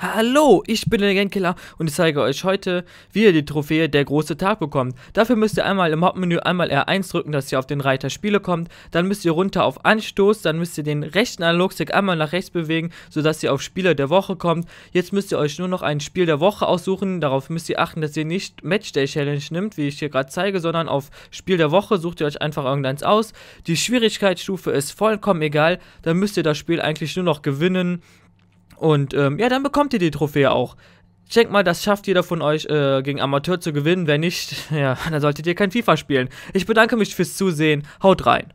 Hallo, ich bin der Genkiller und ich zeige euch heute, wie ihr die Trophäe Der große Tag bekommt. Dafür müsst ihr einmal im Hauptmenü einmal R1 drücken, dass ihr auf den Reiter Spiele kommt. Dann müsst ihr runter auf Anstoß, dann müsst ihr den rechten Analogstick einmal nach rechts bewegen, sodass ihr auf Spieler der Woche kommt. Jetzt müsst ihr euch nur noch ein Spiel der Woche aussuchen. Darauf müsst ihr achten, dass ihr nicht Matchday Challenge nimmt, wie ich hier gerade zeige, sondern auf Spiel der Woche sucht ihr euch einfach irgendeins aus. Die Schwierigkeitsstufe ist vollkommen egal. Dann müsst ihr das Spiel eigentlich nur noch gewinnen und ähm, ja, dann bekommt ihr die Trophäe auch. Ich denke mal, das schafft jeder von euch, äh, gegen Amateur zu gewinnen. Wenn nicht, ja, dann solltet ihr kein FIFA spielen. Ich bedanke mich fürs Zusehen. Haut rein.